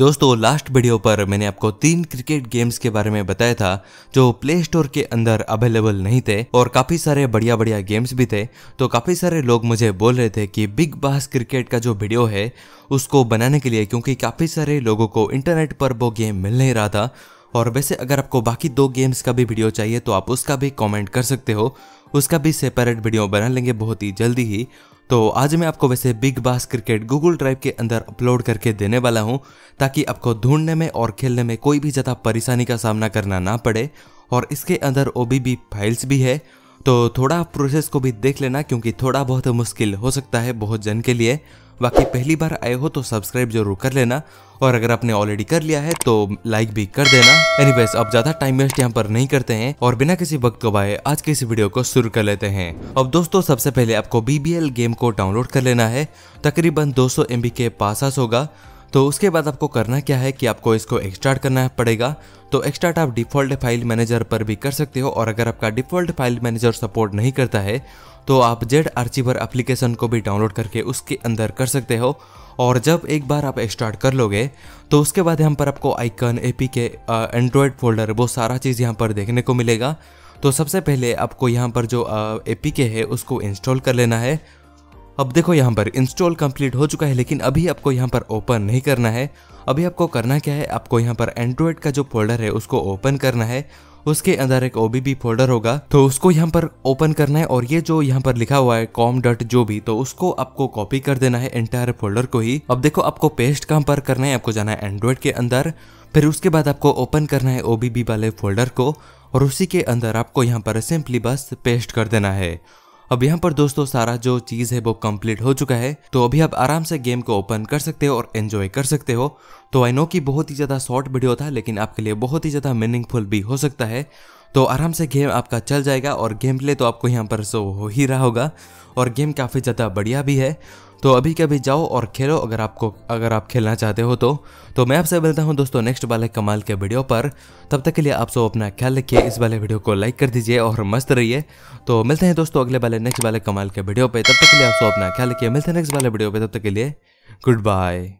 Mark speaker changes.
Speaker 1: दोस्तों last video पर मैंने आपको तीन क्रिकेट गेम्स के बारे में बताया था जो प्ले स्टोर के अंदर अवेलेबल नहीं थे और काफी सारे बढ़िया बढ़िया गेम्स भी थे तो काफी सारे लोग मुझे बोल रहे थे कि बिग बास क्रिकेट का जो वीडियो है उसको बनाने के लिए क्योंकि काफी सारे लोगों को इंटरनेट पर वो गेम मिल नहीं रहा था और वैसे अगर आपको बाकी दो गेम्स का भी वीडियो चाहिए तो आप उसका भी कमेंट कर सकते हो उसका भी सेपरेट वीडियो बना लेंगे बहुत ही जल्दी ही तो आज मैं आपको वैसे बिग बास क्रिकेट गूगल ड्राइव के अंदर अपलोड करके देने वाला हूँ ताकि आपको ढूंढने में और खेलने में कोई भी ज़्यादा परेशानी का सामना करना ना पड़े और इसके अंदर ओ फाइल्स भी है तो थोड़ा प्रोसेस को भी देख लेना क्योंकि थोड़ा बहुत मुश्किल हो सकता है बहुत जन के लिए बाकी पहली बार आए हो तो सब्सक्राइब जरूर कर लेना और अगर आपने ऑलरेडी कर लिया है तो लाइक भी कर देना एनीवेज अब ज्यादा टाइम वेस्ट यहाँ पर नहीं करते हैं और बिना किसी वक्त को बाए आज के इस वीडियो को शुरू कर लेते हैं अब दोस्तों सबसे पहले आपको बीबीएल गेम को डाउनलोड कर लेना है तकरीबन दो सौ के पास होगा तो उसके बाद आपको करना क्या है कि आपको इसको एक्सटार्ट करना पड़ेगा तो एक्सटार्ट आप डिफ़ॉल्ट फाइल मैनेजर पर भी कर सकते हो और अगर आपका डिफ़ॉल्ट फाइल मैनेजर सपोर्ट नहीं करता है तो आप जेड आर्चीवर एप्लीकेशन को भी डाउनलोड करके उसके अंदर कर सकते हो और जब एक बार आप स्टार्ट कर लोगे तो उसके बाद यहाँ पर आपको icon A P K Android folder वो सारा चीज़ यहाँ पर देखने को मिलेगा तो सबसे पहले आपको यहाँ पर जो ए पी के है उसको इंस्टॉल कर लेना है अब देखो यहाँ पर इंस्टॉल कंप्लीट हो चुका है लेकिन अभी आपको यहाँ पर ओपन नहीं करना है अभी आपको करना क्या है आपको यहाँ पर एंड्रॉयड का जो फोल्डर है उसको ओपन करना है उसके अंदर एक ओबीबी फोल्डर होगा तो उसको यहाँ पर ओपन करना है और ये जो यहाँ पर लिखा हुआ है कॉम डॉट जो भी तो उसको आपको कॉपी कर देना है एंटायर फोल्डर को ही अब देखो आपको पेस्ट कहाँ पर करना है आपको जाना है एंड्रॉयड के अंदर फिर उसके बाद आपको ओपन करना है ओबीबी वाले फोल्डर को और उसी के अंदर आपको यहाँ पर सिंपली बस पेस्ट कर देना है अब यहाँ पर दोस्तों सारा जो चीज़ है वो कंप्लीट हो चुका है तो अभी आप आराम से गेम को ओपन कर सकते हो और एंजॉय कर सकते हो तो आई नो कि बहुत ही ज़्यादा शॉर्ट वीडियो था लेकिन आपके लिए बहुत ही ज़्यादा मीनिंगफुल भी हो सकता है तो आराम से गेम आपका चल जाएगा और गेम प्ले तो आपको यहाँ पर सो हो ही रहा होगा और गेम काफ़ी ज़्यादा बढ़िया भी है तो अभी कभी जाओ और खेलो अगर आपको अगर आप खेलना चाहते हो तो तो मैं आपसे मिलता हूँ दोस्तों नेक्स्ट वाले कमाल के वीडियो पर तब तक के लिए आप सब अपना ख्याल रखिए इस वाले वीडियो को लाइक कर दीजिए और मस्त रहिए तो मिलते हैं दोस्तों अगले वाले नेक्स्ट वाले कमाल के वीडियो पर तब तक के लिए आप सब अपना ख्याल रखिए मिलते हैं नेक्स्ट वाले वीडियो पर तब तक के लिए गुड बाय